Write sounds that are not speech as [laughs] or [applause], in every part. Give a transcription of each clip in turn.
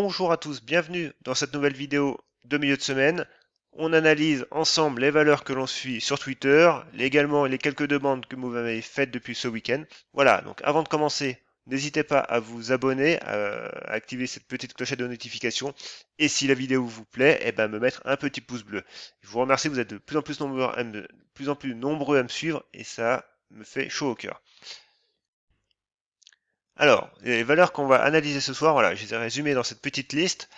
Bonjour à tous, bienvenue dans cette nouvelle vidéo de milieu de semaine. On analyse ensemble les valeurs que l'on suit sur Twitter, également les quelques demandes que vous m'avez faites depuis ce week-end. Voilà, donc avant de commencer, n'hésitez pas à vous abonner, à activer cette petite clochette de notification, et si la vidéo vous plaît, eh ben me mettre un petit pouce bleu. Je vous remercie, vous êtes de plus en plus nombreux à me, plus en plus nombreux à me suivre, et ça me fait chaud au cœur. Alors, les valeurs qu'on va analyser ce soir, voilà, je les ai résumées dans cette petite liste.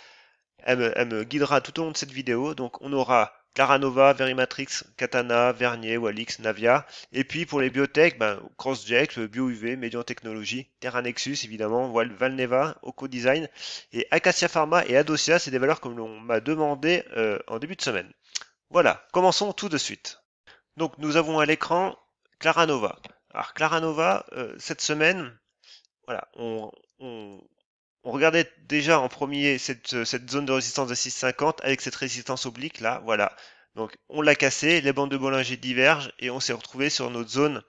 Elle me, guidera tout au long de cette vidéo. Donc, on aura Claranova, Verimatrix, Katana, Vernier, Walix, Navia. Et puis, pour les biotech, ben, CrossJect, BioUV, Median Technologies, Terra Nexus, évidemment, Valneva, Oco Design, et Acacia Pharma et Adocia, c'est des valeurs que l'on m'a demandé euh, en début de semaine. Voilà, commençons tout de suite. Donc, nous avons à l'écran Claranova. Alors, Claranova, euh, cette semaine, voilà, on, on, regardait déjà en premier cette, euh, cette zone de résistance de 6,50 avec cette résistance oblique là, voilà. Donc on l'a cassé, les bandes de Bollinger divergent et on s'est retrouvé sur notre zone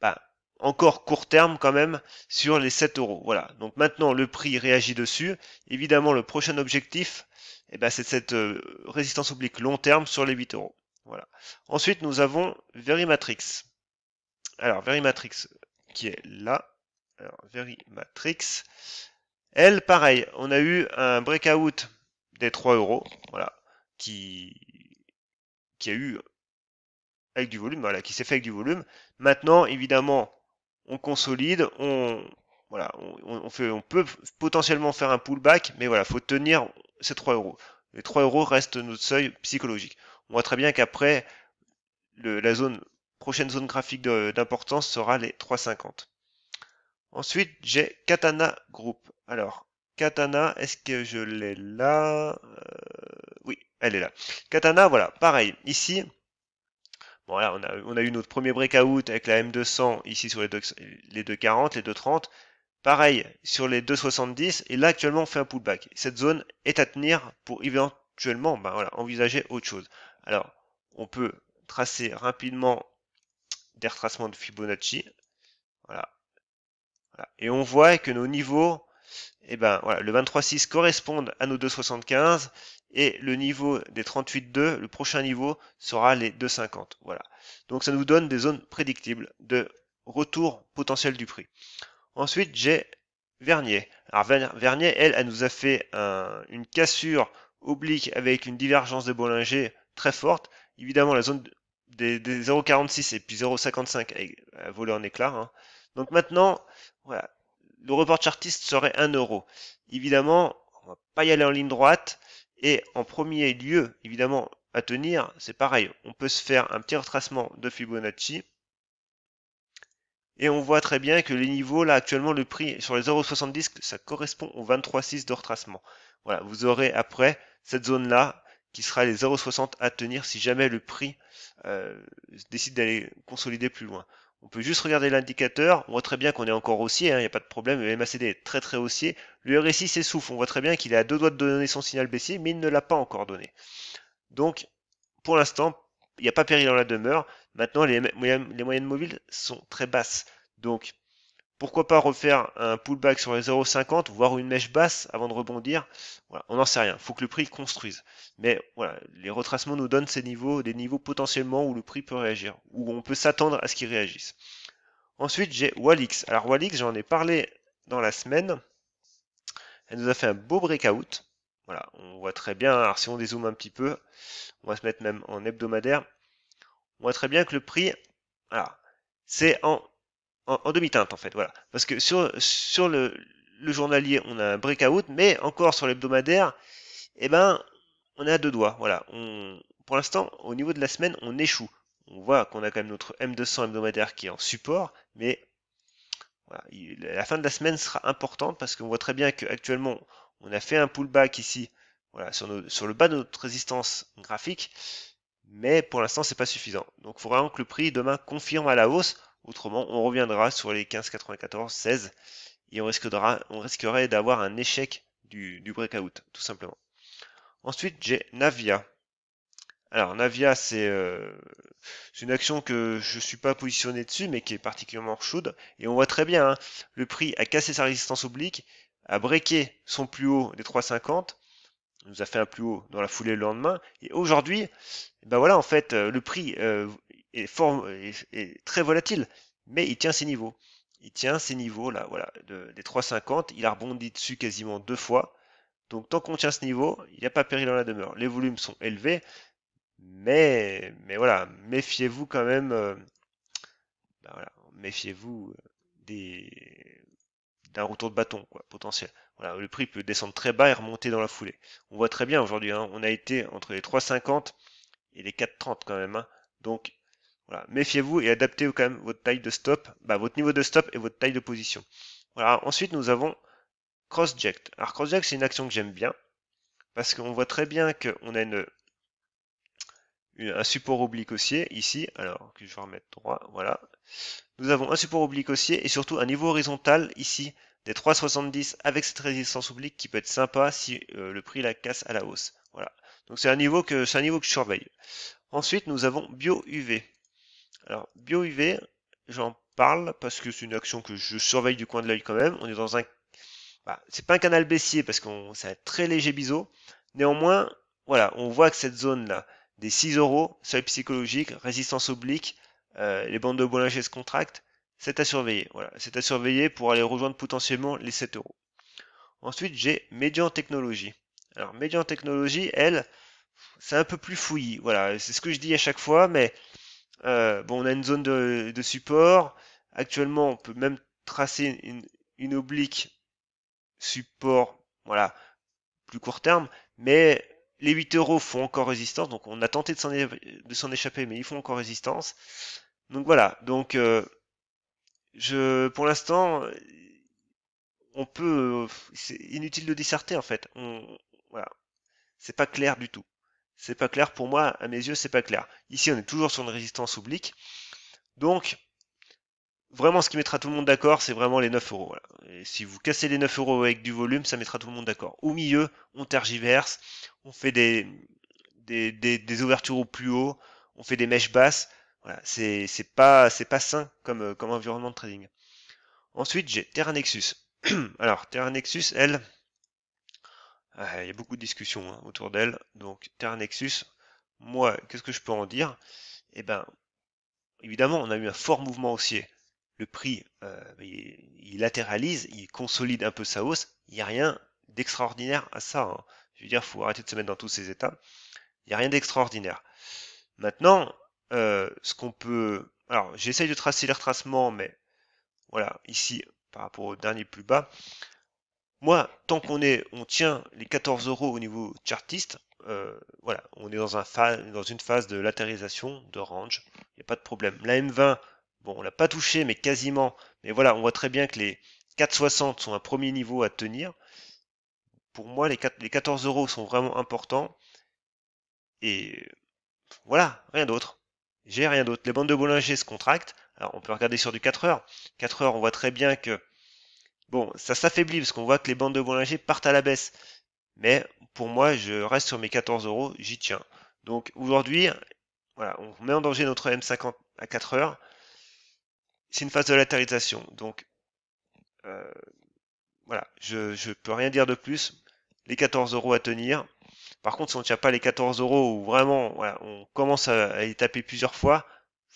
bah, encore court terme quand même sur les 7 euros. Voilà. Donc maintenant le prix réagit dessus. Évidemment le prochain objectif, eh ben, c'est cette euh, résistance oblique long terme sur les 8 euros. Voilà. Ensuite nous avons Verimatrix. Alors Verimatrix qui est là. Alors, Matrix, Elle, pareil, on a eu un breakout des 3 euros, voilà, qui, qui a eu avec du volume, voilà, qui s'est fait avec du volume. Maintenant, évidemment, on consolide, on, voilà, on, fait, on peut potentiellement faire un pullback, mais voilà, faut tenir ces 3 euros. Les 3 euros restent notre seuil psychologique. On voit très bien qu'après, la zone, prochaine zone graphique d'importance sera les 3,50. Ensuite, j'ai Katana Group. Alors, Katana, est-ce que je l'ai là euh, Oui, elle est là. Katana, voilà, pareil. Ici, bon, on, a, eu notre premier breakout avec la M200 ici sur les, 240, les 230. Pareil sur les 270. Et là, actuellement, on fait un pullback. Cette zone est à tenir pour éventuellement ben envisager autre chose. Alors, on peut tracer rapidement des retracements de Fibonacci. Et on voit que nos niveaux, eh ben, voilà, le 23.6 correspondent à nos 2.75 et le niveau des 38.2, le prochain niveau, sera les 2.50. Voilà. Donc ça nous donne des zones prédictibles de retour potentiel du prix. Ensuite, j'ai Vernier. Alors Vernier, elle, elle nous a fait une cassure oblique avec une divergence de Bollinger très forte. Évidemment, la zone des, 0,46 et puis 0,55 a volé en éclat. Hein. Donc maintenant, voilà. Le report chartiste serait 1 euro. Évidemment, on va pas y aller en ligne droite. Et en premier lieu, évidemment, à tenir, c'est pareil. On peut se faire un petit retracement de Fibonacci. Et on voit très bien que les niveaux, là, actuellement, le prix sur les 0,70, ça correspond au 23,6 de retracement. Voilà, vous aurez après cette zone-là qui sera les 0,60 à tenir si jamais le prix euh, décide d'aller consolider plus loin. On peut juste regarder l'indicateur, on voit très bien qu'on est encore haussier, il hein, n'y a pas de problème, le MACD est très très haussier. Le RSI s'essouffle, on voit très bien qu'il est à deux doigts de donner son signal baissier, mais il ne l'a pas encore donné. Donc, pour l'instant, il n'y a pas péril dans la demeure. Maintenant, les, moyennes, les moyennes mobiles sont très basses. Donc, pourquoi pas refaire un pullback sur les 0,50, voire une mèche basse avant de rebondir voilà, On n'en sait rien, faut que le prix construise. Mais voilà, les retracements nous donnent ces niveaux, des niveaux potentiellement où le prix peut réagir, où on peut s'attendre à ce qu'il réagisse. Ensuite, j'ai Walix. Alors Walix, j'en ai parlé dans la semaine. Elle nous a fait un beau breakout. Voilà, on voit très bien, alors si on dézoome un petit peu, on va se mettre même en hebdomadaire, on voit très bien que le prix, alors, c'est en en, demi-teinte en fait, voilà. Parce que sur, sur le, journalier, on a un breakout, mais encore sur l'hebdomadaire, eh ben, on a deux doigts, voilà. On, pour l'instant, au niveau de la semaine, on échoue. On voit qu'on a quand même notre M200 hebdomadaire qui est en support, mais la fin de la semaine sera importante parce qu'on voit très bien qu'actuellement, on a fait un pullback ici, voilà, sur, sur le bas de notre résistance graphique, mais pour l'instant, c'est pas suffisant. Donc, il faut vraiment que le prix demain confirme à la hausse Autrement, on reviendra sur les 15, 94, 16 et on, risquera, on risquerait d'avoir un échec du, du, breakout, tout simplement. Ensuite, j'ai Navia. Alors, Navia, c'est euh, une action que je ne suis pas positionné dessus, mais qui est particulièrement chaude. Et on voit très bien, hein, le prix a cassé sa résistance oblique, a breaké son plus haut des 3,50, nous a fait un plus haut dans la foulée le lendemain. Et aujourd'hui, ben voilà, en fait, euh, le prix euh, est, très volatile, mais il tient ses niveaux. Il tient ses niveaux là, voilà, des 3,50. Il a rebondi dessus quasiment deux fois. Donc tant qu'on tient ce niveau, il n'y a pas péril dans la demeure. Les volumes sont élevés, mais, mais voilà, méfiez-vous quand même. Euh, ben méfiez-vous euh, des d'un retour de bâton quoi, potentiel. Voilà, le prix peut descendre très bas et remonter dans la foulée. On voit très bien aujourd'hui, hein, on a été entre les 3,50 et les 4,30 quand même. Hein. Donc voilà, méfiez-vous et adaptez quand même votre taille de stop, bah, votre niveau de stop et votre taille de position. Voilà, ensuite nous avons crossject. Alors crossject c'est une action que j'aime bien parce qu'on voit très bien qu'on a une, un support oblique haussier ici, alors que je vais remettre droit, voilà. Nous avons un support oblique haussier et surtout un niveau horizontal ici des 3,70 avec cette résistance oblique qui peut être sympa si euh, le prix la casse à la hausse. Voilà. Donc c'est un niveau que c'est un niveau que je surveille. Ensuite, nous avons bio UV. Alors, bio-UV, j'en parle parce que c'est une action que je surveille du coin de l'œil quand même. On est dans un... Bah, c'est pas un canal baissier parce qu'on c'est un très léger biseau. Néanmoins, voilà, on voit que cette zone-là, des 6 euros, seuil psychologique, résistance oblique, euh, les bandes de Bollinger se contractent, c'est à surveiller. Voilà, c'est à surveiller pour aller rejoindre potentiellement les 7 euros. Ensuite, j'ai Médian Technologie. Alors, Médian Technologie, elle, c'est un peu plus fouillis. Voilà, c'est ce que je dis à chaque fois, mais euh, bon, on a une zone de, support. Actuellement, on peut même tracer une, oblique support, voilà, plus court terme. Mais les 8 euros font encore résistance. Donc, on a tenté de s'en, échapper, mais ils font encore résistance. Donc voilà. Donc, euh, je, pour l'instant, on peut, euh, c'est inutile de disserter en fait. On, voilà, c'est pas clair du tout. C'est pas clair pour moi, à mes yeux, c'est pas clair. Ici, on est toujours sur une résistance oblique. Donc, vraiment, ce qui mettra tout le monde d'accord, c'est vraiment les 9 euros. Et si vous cassez les 9 euros avec du volume, ça mettra tout le monde d'accord. Au milieu, on tergiverse, on fait des, des, des, ouvertures au plus haut, on fait des mèches basses. Voilà, c'est pas, pas sain comme, euh, comme environnement de trading. Ensuite, j'ai Terra Nexus. [clears throat] Alors, Terra Nexus, elle, il y a beaucoup de discussions hein, autour d'elle. Donc Terra Nexus, moi, qu'est-ce que je peux en dire Eh ben, évidemment, on a eu un fort mouvement haussier. Le prix, euh, il, latéralise, il consolide un peu sa hausse. Il n'y a rien d'extraordinaire à ça. Hein. Je veux dire, faut arrêter de se mettre dans tous ces états. Il n'y a rien d'extraordinaire. Maintenant, euh, ce qu'on peut... Alors, j'essaye de tracer les retracements, mais voilà, ici, par rapport au dernier plus bas, moi, tant qu'on est, on tient les 14 euros au niveau chartiste, euh, voilà, on est dans, un dans une phase de latérisation, de range, il n'y a pas de problème. La M20, bon, on l'a pas touché, mais quasiment. Mais voilà, on voit très bien que les 4,60 sont un premier niveau à tenir. Pour moi, les, les 14 euros sont vraiment importants. Et voilà, rien d'autre. J'ai rien d'autre. Les bandes de Bollinger se contractent. Alors, on peut regarder sur du 4 heures. 4 heures, on voit très bien que Bon, ça s'affaiblit parce qu'on voit que les bandes de Bollinger partent à la baisse. Mais pour moi, je reste sur mes 14 euros, j'y tiens. Donc aujourd'hui, voilà, on met en danger notre M50 à 4 heures. C'est une phase de latérisation. Donc euh, voilà, je ne peux rien dire de plus. Les 14 euros à tenir. Par contre, si on ne tient pas les 14 euros ou vraiment on commence à, à taper plusieurs fois,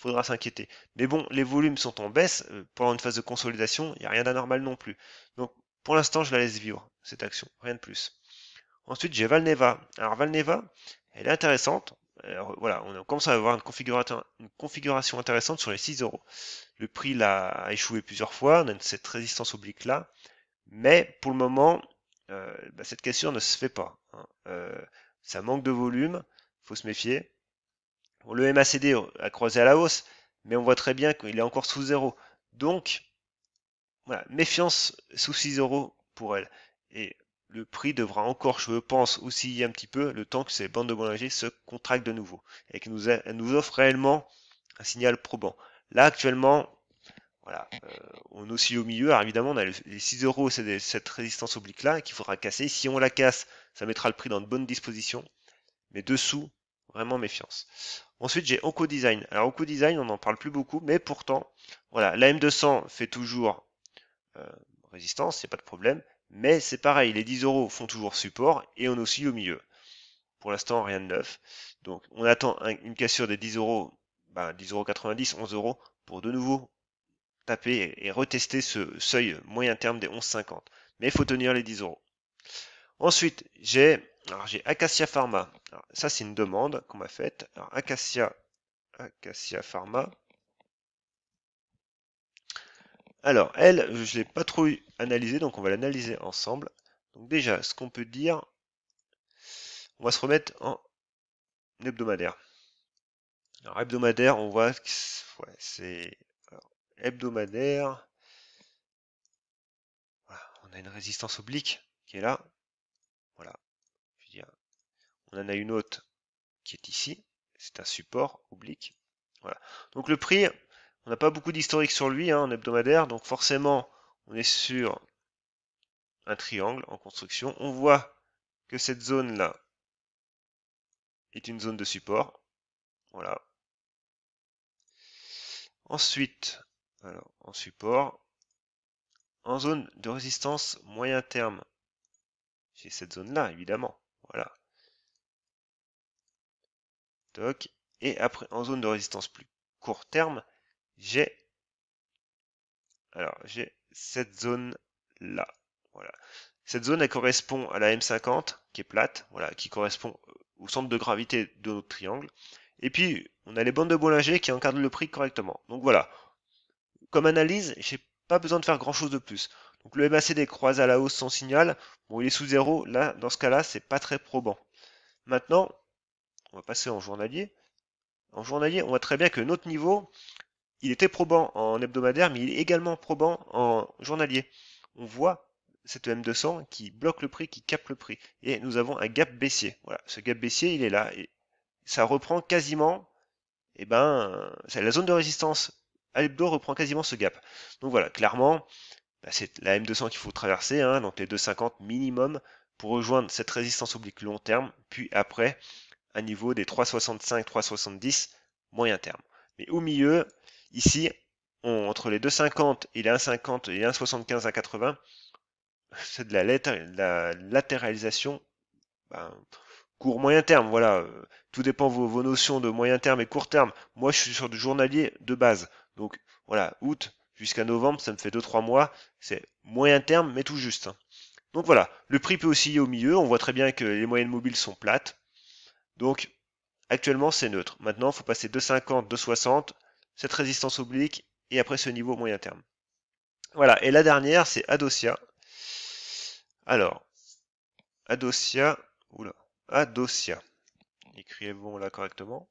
faudra s'inquiéter. Mais bon, les volumes sont en baisse, euh, pendant une phase de consolidation, il n'y a rien d'anormal non plus. Donc pour l'instant, je la laisse vivre, cette action, rien de plus. Ensuite, j'ai Valneva. Alors Valneva, elle est intéressante. voilà, on commence à avoir une configuration, intéressante sur les 6 euros. Le prix l'a a échoué plusieurs fois, on a cette résistance oblique là. Mais pour le moment, euh, bah, cette cassure ne se fait pas. Hein. Euh, ça manque de volume, faut se méfier. Le MACD a euh, croisé à la hausse, mais on voit très bien qu'il est encore sous zéro. Donc, méfiance sous 6 euros pour elle. Et le prix devra encore, je pense, osciller un petit peu le temps que ces bandes de Bollinger se contractent de nouveau et qu'elles nous, nous offrent réellement un signal probant. Là, actuellement, voilà, euh, on oscille au milieu. Alors évidemment, on a les 6 euros, c'est cette résistance oblique là qu'il faudra casser. Si on la casse, ça mettra le prix dans de bonnes dispositions. Mais dessous, vraiment méfiance. Ensuite, j'ai Onco Design. Alors, Onco Design, on n'en parle plus beaucoup, mais pourtant, voilà, la M200 fait toujours euh, résistance, il n'y a pas de problème. Mais c'est pareil, les 10 euros font toujours support et on oscille au milieu. Pour l'instant, rien de neuf. Donc, on attend une cassure des 10 euros, ben, bah, 10 euros 90, 11 euros pour de nouveau taper et, retester ce seuil moyen terme des 11,50. Mais il faut tenir les 10 euros. Ensuite, j'ai Acacia Pharma. Alors, ça, c'est une demande qu'on m'a faite. Alors, Acacia, Pharma. Alors, elle, je ne l'ai pas trop analysée, donc on va l'analyser ensemble. Donc déjà, ce qu'on peut dire, on va se remettre en hebdomadaire. Alors, hebdomadaire, on voit que c'est hebdomadaire. on a une résistance oblique qui est là, on en a une autre qui est ici. C'est un support oblique. Voilà. Donc le prix, on n'a pas beaucoup d'historique sur lui hein, en hebdomadaire. Donc forcément, on est sur un triangle en construction. On voit que cette zone-là est une zone de support. Voilà. Ensuite, alors, en support, en zone de résistance moyen terme, C'est cette zone-là, évidemment. Voilà. Toc. Et après, en zone de résistance plus court terme, j'ai alors j'ai cette zone là. Voilà. Cette zone elle correspond à la M50 qui est plate, voilà, qui correspond euh, au centre de gravité de notre triangle. Et puis on a les bandes de Bollinger qui encadrent le prix correctement. Donc voilà. Comme analyse, j'ai pas besoin de faire grand chose de plus. Donc le MACD croise à la hausse sans signal. Bon, il est sous zéro. Là, dans ce cas-là, c'est pas très probant. Maintenant, on va passer en journalier. En journalier, on voit très bien que notre niveau, il était probant en hebdomadaire, mais il est également probant en journalier. On voit cette M200 qui bloque le prix, qui capte le prix. Et nous avons un gap baissier. Voilà, ce gap baissier, il est là. Et ça reprend quasiment, et eh ben, la zone de résistance à l'hebdo reprend quasiment ce gap. Donc voilà, clairement, bah, c'est la M200 qu'il faut traverser, hein, donc les 2,50 minimum, pour rejoindre cette résistance oblique long terme, puis après, à niveau des 3,65-3,70 moyen terme. Mais au milieu, ici, entre les 2,50 et les 1,50 et 1,75 à 80, [laughs] c'est de la, latéralisation ben, court moyen terme. Voilà, tout dépend vos, vos notions de moyen terme et court terme. Moi, je suis sur du journalier de base. Donc voilà, août jusqu'à novembre, ça me fait 2-3 mois. C'est moyen terme, mais tout juste. Hein. Donc voilà, le prix peut osciller au milieu. On voit très bien que les moyennes mobiles sont plates. Donc, actuellement, c'est neutre. Maintenant, il faut passer de 50, de 60, cette résistance oblique, et après ce niveau moyen terme. Voilà, et la dernière, c'est Adosia. Alors, Adosia, oula, Adosia. Écrivez-vous là correctement.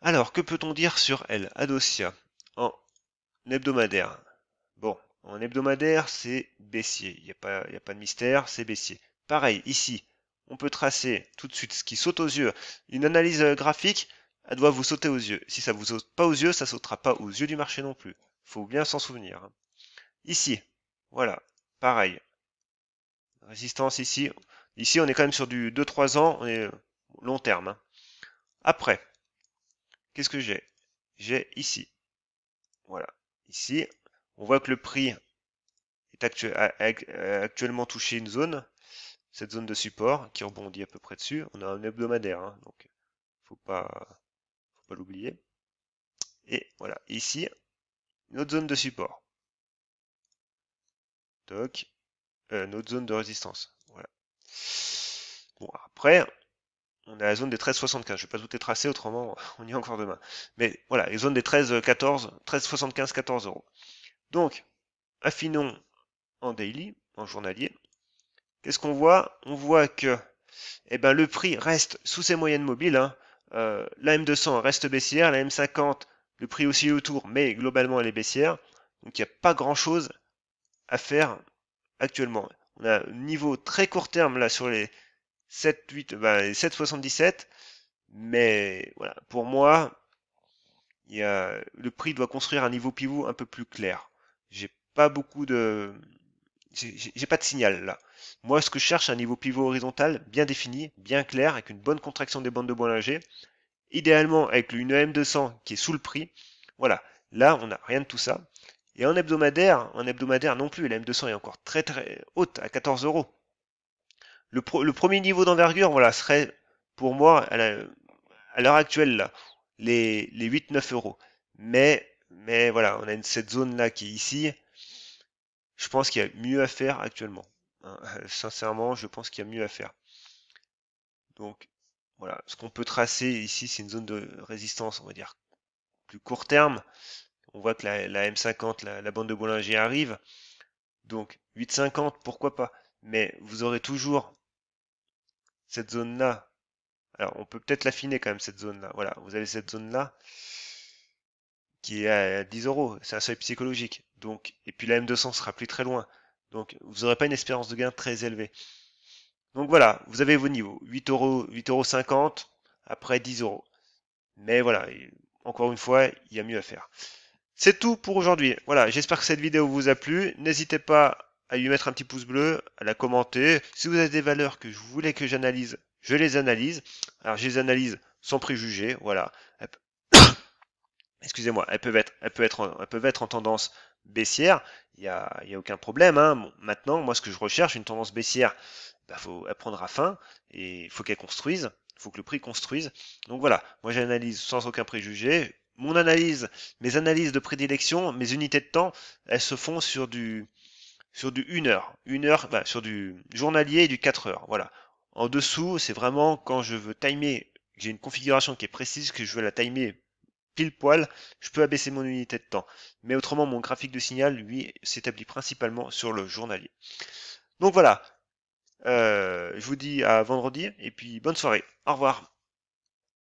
Alors, que peut-on dire sur elle Adosia, en hebdomadaire. Bon, en hebdomadaire, c'est baissier. Il n'y a, a, pas de mystère, c'est baissier. Pareil, ici, on peut tracer tout de suite ce qui saute aux yeux. Une analyse euh, graphique, elle doit vous sauter aux yeux. Si ça vous saute pas aux yeux, ça sautera pas aux yeux du marché non plus. Faut bien s'en souvenir. Hein. Ici, voilà, pareil. Résistance ici. Ici, on est quand même sur du 2-3 ans, on est long terme. Hein. Après, qu'est-ce que j'ai J'ai ici. Voilà, ici, on voit que le prix est actuellement touché une zone cette zone de support qui rebondit à peu près dessus. On a un hebdomadaire, hein, donc faut pas, faut pas l'oublier. Et voilà, ici, une zone de support. Toc, euh, notre zone de résistance. Voilà. Bon, après, on a la zone des 13,75. Je vais pas tout les tracer, autrement, [laughs] on y est encore demain. Mais voilà, les zones des 13, 14, 13, 75, 14 euros. Donc, affinons en daily, en journalier qu'est-ce qu'on voit On voit que eh ben, le prix reste sous ses moyennes mobiles. Hein. Euh, la M200 reste baissière, la M50, le prix aussi autour, mais globalement elle est baissière. Donc il n'y a pas grand-chose à faire actuellement. On a un niveau très court terme là sur les 7, 8, ben, 7,77. Mais voilà, pour moi, le prix doit construire un niveau pivot un peu plus clair. J'ai pas beaucoup de, j'ai pas de signal là. Moi, ce que je cherche, un niveau pivot horizontal bien défini, bien clair, avec une bonne contraction des bandes de Bollinger. Idéalement, avec une e m 200 qui est sous le prix. Voilà. Là, on n'a rien de tout ça. Et en hebdomadaire, en hebdomadaire non plus, la M200 est encore très très haute, à 14 euros. Le, le premier niveau d'envergure, voilà, serait pour moi, à l'heure actuelle, là, les, les 8-9 euros. Mais, mais voilà, on a cette zone là qui est ici je pense qu'il y a mieux à faire actuellement. Hein. [laughs] sincèrement, je pense qu'il y a mieux à faire. Donc voilà, ce qu'on peut tracer ici, c'est une zone de résistance, on va dire, plus court terme. On voit que la, M50, la, la, bande de Bollinger arrive. Donc 8,50, pourquoi pas. Mais vous aurez toujours cette zone-là. Alors on peut peut-être l'affiner quand même, cette zone-là. Voilà, vous avez cette zone-là qui est à 10 euros, c'est un seuil psychologique. Donc, et puis la M200 sera plus très loin. Donc, vous n'aurez pas une espérance de gain très élevée. Donc voilà, vous avez vos niveaux. 8 euros, 8 euros 50, après 10 euros. Mais voilà, encore une fois, il y a mieux à faire. C'est tout pour aujourd'hui. Voilà, j'espère que cette vidéo vous a plu. N'hésitez pas à lui mettre un petit pouce bleu, à la commenter. Si vous avez des valeurs que je voulais que j'analyse, je les analyse. Alors, je les analyse sans préjugé voilà. [coughs] excusez-moi, elles peuvent être, elles peuvent être, en, elles peuvent être en tendance baissière, il n'y a, y a, aucun problème. Hein. maintenant, moi, ce que je recherche, une tendance baissière, bah, faut apprendre à fin et il faut qu'elle construise, il faut que le prix construise. Donc voilà, moi j'analyse sans aucun préjugé. Mon analyse, mes analyses de prédilection, mes unités de temps, elles se font sur du sur du 1 heure, une heure bah, sur du journalier et du 4 heures. Voilà. En dessous, c'est vraiment quand je veux timer, j'ai une configuration qui est précise, que je veux la timer pile poil, je peux abaisser mon unité de temps. Mais autrement, mon graphique de signal, lui, s'établit principalement sur le journalier. Donc voilà, euh, je vous dis à vendredi, et puis bonne soirée, au revoir.